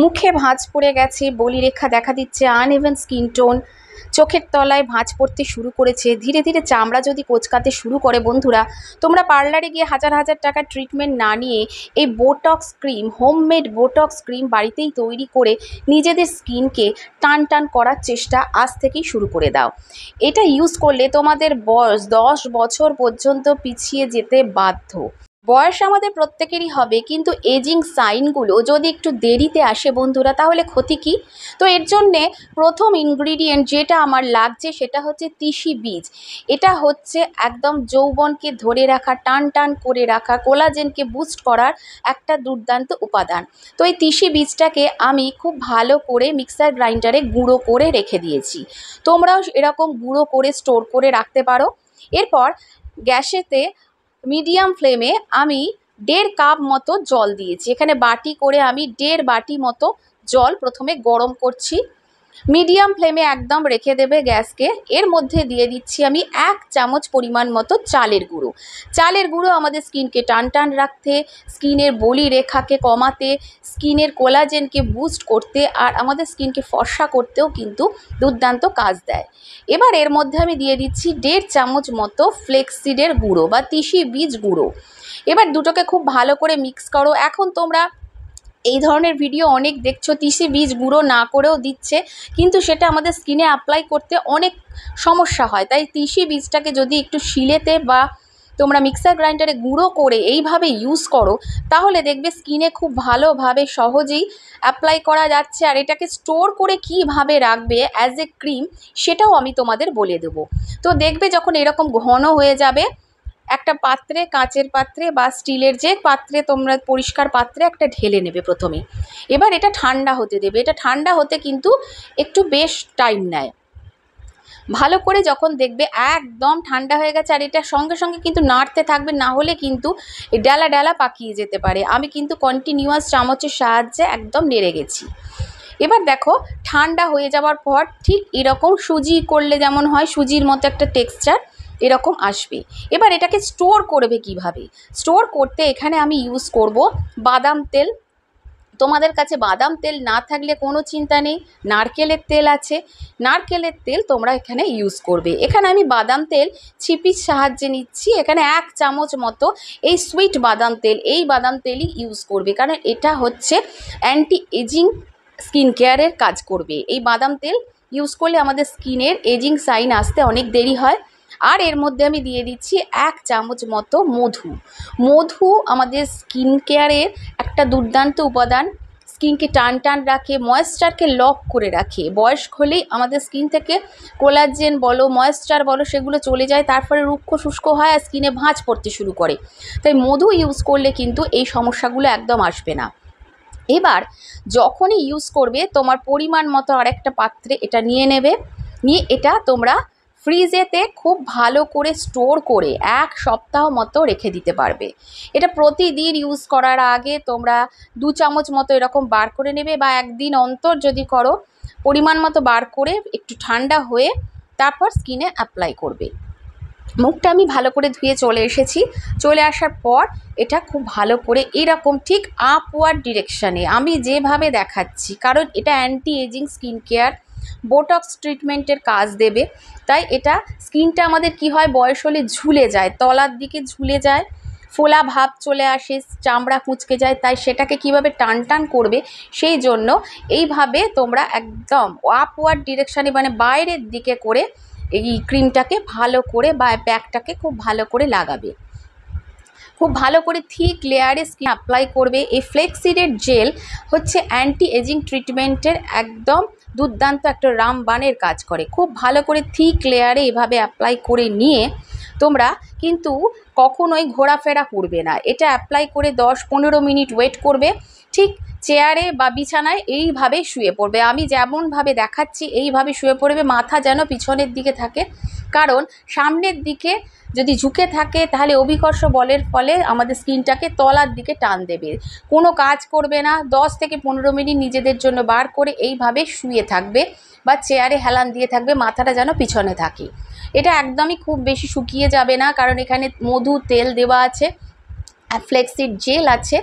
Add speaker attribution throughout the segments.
Speaker 1: মুখে ভাঁজ পড়ে গেছে বলিরেখা দেখা দিচ্ছে আনএভেন স্কিন টোন চোখের তলায় ভাঁজ পড়তে শুরু করেছে ধীরে ধীরে চামড়া যদি কোচকাতে শুরু করে বন্ধুরা তোমরা পার্লারে গিয়ে হাজার হাজার টাকা ট্রিটমেন্ট না নিয়ে এই botox cream homemade botox cream বাড়িতেই তৈরি করে নিজেদের স্কিনকে টান টান করার চেষ্টা আজ থেকেই শুরু করে দাও এটা ইউজ করলে তোমাদের বয়স দশ বছর পর্যন্ত পিছিয়ে যেতে বাধ্য বয়স আমাদের প্রত্যেকেরই হবে কিন্তু এজিং সাইনগুলো যদি একটু দেরিতে আসে বন্ধুরা তাহলে ক্ষতি কী তো এর জন্যে প্রথম ইনগ্রিডিয়েন্ট যেটা আমার লাগছে সেটা হচ্ছে তিসি বীজ এটা হচ্ছে একদম যৌবনকে ধরে রাখা টান টান করে রাখা কোলাজেনকে বুস্ট করার একটা দুর্দান্ত উপাদান তো এই তিসি বীজটাকে আমি খুব ভালো করে মিক্সার গ্রাইন্ডারে গুঁড়ো করে রেখে দিয়েছি তোমরাও এরকম গুঁড়ো করে স্টোর করে রাখতে পারো এরপর গ্যাসেতে মিডিয়াম ফ্লেমে আমি দেড় কাপ মতো জল দিয়েছি এখানে বাটি করে আমি দেড় বাটি মতো জল প্রথমে গরম করছি মিডিয়াম ফ্লেমে একদম রেখে দেবে গ্যাসকে এর মধ্যে দিয়ে দিচ্ছি আমি এক চামচ পরিমাণ মতো চালের গুঁড়ো চালের গুঁড়ো আমাদের স্কিনকে টান টান রাখতে স্কিনের বলি রেখাকে কমাতে স্কিনের কোলাজেনকে বুস্ট করতে আর আমাদের স্কিনকে ফর্সা করতেও কিন্তু দুর্দান্ত কাজ দেয় এবার এর মধ্যে আমি দিয়ে দিচ্ছি দেড় চামচ মতো ফ্লেক্সিডের গুঁড়ো বা তিসি বীজ গুঁড়ো এবার দুটোকে খুব ভালো করে মিক্স করো এখন তোমরা এই ধরনের ভিডিও অনেক দেখছো তিসি বীজ গুঁড়ো না করেও দিচ্ছে কিন্তু সেটা আমাদের স্কিনে অ্যাপ্লাই করতে অনেক সমস্যা হয় তাই তিসি বীজটাকে যদি একটু শিলেতে বা তোমরা মিক্সার গ্রাইন্ডারে গুঁড়ো করে এইভাবে ইউজ করো তাহলে দেখবে স্কিনে খুব ভালোভাবে সহজেই অ্যাপ্লাই করা যাচ্ছে আর এটাকে স্টোর করে কিভাবে রাখবে অ্যাজ এ ক্রিম সেটাও আমি তোমাদের বলে দেবো তো দেখবে যখন এরকম ঘন হয়ে যাবে একটা পাত্রে কাঁচের পাত্রে বা স্টিলের যে পাত্রে তোমরা পরিষ্কার পাত্রে একটা ঢেলে নেবে প্রথমে এবার এটা ঠান্ডা হতে দেবে এটা ঠান্ডা হতে কিন্তু একটু বেশ টাইম নেয় ভালো করে যখন দেখবে একদম ঠান্ডা হয়ে গেছে আর এটা সঙ্গে সঙ্গে কিন্তু নাড়তে থাকবে না হলে কিন্তু ডালা ডালা পাকিয়ে যেতে পারে আমি কিন্তু কন্টিনিউয়াস চামচের সাহায্যে একদম নেড়ে গেছি এবার দেখো ঠান্ডা হয়ে যাওয়ার পর ঠিক এরকম সুজি করলে যেমন হয় সুজির মতো একটা টেক্সচার এরকম আসবে এবার এটাকে স্টোর করবে কিভাবে স্টোর করতে এখানে আমি ইউজ করব বাদাম তেল তোমাদের কাছে বাদাম তেল না থাকলে কোনো চিন্তা নেই নারকেলের তেল আছে নারকেলের তেল তোমরা এখানে ইউজ করবে এখানে আমি বাদাম তেল ছিপির সাহায্যে নিচ্ছি এখানে এক চামচ মতো এই সুইট বাদাম তেল এই বাদাম তেলই ইউজ করবে কারণ এটা হচ্ছে অ্যান্টি এজিং স্কিন কেয়ারের কাজ করবে এই বাদাম তেল ইউজ করলে আমাদের স্কিনের এজিং সাইন আসতে অনেক দেরি হয় আর এর মধ্যে আমি দিয়ে দিচ্ছি এক চামচ মতো মধু মধু আমাদের স্কিন কেয়ারের একটা দুর্দান্ত উপাদান স্কিনকে টান টান রাখে ময়েশ্চারকে লক করে রাখে বয়স্ক হলেই আমাদের স্কিন থেকে কোলাজেন বলো ময়েশ্চার বলো সেগুলো চলে যায় তারপরে রুক্ষ শুষ্ক হয় আর স্কিনে ভাঁজ পড়তে শুরু করে তাই মধু ইউজ করলে কিন্তু এই সমস্যাগুলো একদম আসবে না এবার যখনই ইউজ করবে তোমার পরিমাণ মতো আরেকটা পাত্রে এটা নিয়ে নেবে নিয়ে এটা তোমরা ফ্রিজেতে খুব ভালো করে স্টোর করে এক সপ্তাহ মতো রেখে দিতে পারবে এটা প্রতিদিন ইউজ করার আগে তোমরা দু চামচ মতো এরকম বার করে নেবে বা একদিন অন্তর যদি করো পরিমাণ মতো বার করে একটু ঠান্ডা হয়ে তারপর স্কিনে অ্যাপ্লাই করবে মুখটা আমি ভালো করে ধুয়ে চলে এসেছি চলে আসার পর এটা খুব ভালো করে এরকম ঠিক আপওয়ার্ড ডিরেকশানে আমি যেভাবে দেখাচ্ছি কারণ এটা anti aging skin care botox ট্রিটমেন্টের কাজ দেবে তাই এটা স্কিনটা আমাদের কি হয় বয়স হলে ঝুলে যায় তলার দিকে ঝুলে যায় ফোলা ভাব চলে আসে চামড়া কুঁচকে যায় তাই সেটাকে কিভাবে টান টান করবে সেই জন্য এইভাবে তোমরা একদম আপওয়ার্ড ডিরেকশানে মানে বাইরের দিকে করে এই ক্রিমটাকে ভালো করে বা প্যাকটাকে খুব ভালো করে লাগাবে খুব ভালো করে থিক লেয়ারে স্কিন অ্যাপ্লাই করবে এই ফ্লেক্সিডের জেল হচ্ছে অ্যান্টি এজিং ট্রিটমেন্টের একদম দুর্দান্ত একটা রামবানের কাজ করে খুব ভালো করে থিক লেয়ারে এভাবে অ্যাপ্লাই করে নিয়ে তোমরা কিন্তু কখনোই ঘোরাফেরা করবে না এটা অ্যাপ্লাই করে দশ পনেরো মিনিট ওয়েট করবে ঠিক চেয়ারে বা বিছানায় এইভাবে শুয়ে পড়বে আমি যেমনভাবে দেখাচ্ছি এইভাবে শুয়ে পড়বে মাথা যেন পিছনের দিকে থাকে কারণ সামনের দিকে যদি ঝুঁকে থাকে তাহলে অভিকর্ষ বলের ফলে আমাদের স্কিনটাকে তলার দিকে টান দেবে কোনো কাজ করবে না দশ থেকে পনেরো মিনিট নিজেদের জন্য বার করে এইভাবে শুয়ে থাকবে বা চেয়ারে হেলান দিয়ে থাকবে মাথাটা যেন পিছনে থাকে এটা একদমই খুব বেশি শুকিয়ে যাবে না কারণ এখানে মধু তেল দেওয়া আছে ফ্লেক্সিড জেল আছে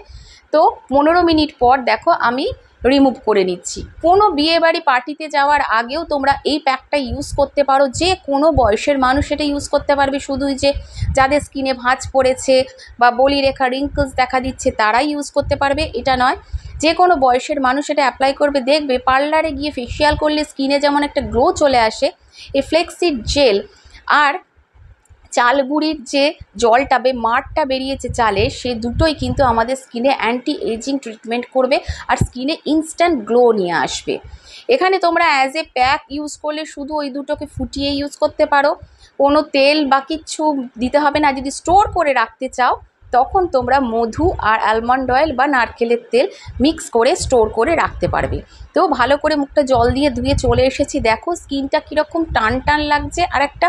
Speaker 1: তো পনেরো মিনিট পর দেখো আমি রিমুভ করে নিচ্ছি কোনো বিয়েবাড়ি পার্টিতে যাওয়ার আগেও তোমরা এই প্যাকটা ইউজ করতে পারো যে কোনো বয়সের মানুষ এটা ইউজ করতে পারবে শুধুই যে যাদের স্কিনে ভাঁজ পড়েছে বা বলি রেখা রিঙ্কলস দেখা দিচ্ছে তারাই ইউজ করতে পারবে এটা নয় যে কোনো বয়সের মানুষ এটা অ্যাপ্লাই করবে দেখবে পার্লারে গিয়ে ফেসিয়াল করলে স্কিনে যেমন একটা গ্লো চলে আসে এই ফ্লেক্সিড জেল আর চালগুড়ির যে জলটা বে মারটা বেরিয়েছে চালে সে দুটোই কিন্তু আমাদের স্কিনে অ্যান্টি এজিং ট্রিটমেন্ট করবে আর স্কিনে ইনস্ট্যান্ট গ্লো নিয়ে আসবে এখানে তোমরা অ্যাজ এ প্যাক ইউজ করলে শুধু ওই দুটোকে ফুটিয়ে ইউজ করতে পারো কোনো তেল বা কিচ্ছু দিতে হবে না যদি স্টোর করে রাখতে চাও তখন তোমরা মধু আর অ্যালমন্ড অয়েল বা নারকেলের তেল মিক্স করে স্টোর করে রাখতে পারবে তো ভালো করে মুখটা জল দিয়ে ধুয়ে চলে এসেছি দেখো স্কিনটা কীরকম টান টান লাগছে আর একটা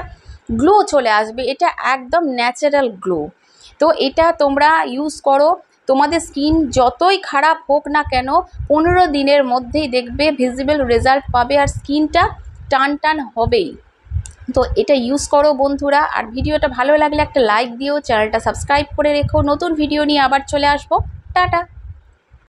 Speaker 1: গ্লো চলে আসবে এটা একদম ন্যাচারাল গ্লো তো এটা তোমরা ইউজ করো তোমাদের স্কিন যতই খারাপ হোক না কেন পনেরো দিনের মধ্যেই দেখবে ভিজিবল রেজাল্ট পাবে আর স্কিনটা টান টান হবেই তো এটা ইউজ করো বন্ধুরা আর ভিডিওটা ভালো লাগলে একটা লাইক দিও চ্যানেলটা সাবস্ক্রাইব করে রেখো নতুন ভিডিও নিয়ে আবার চলে আসবো টাটা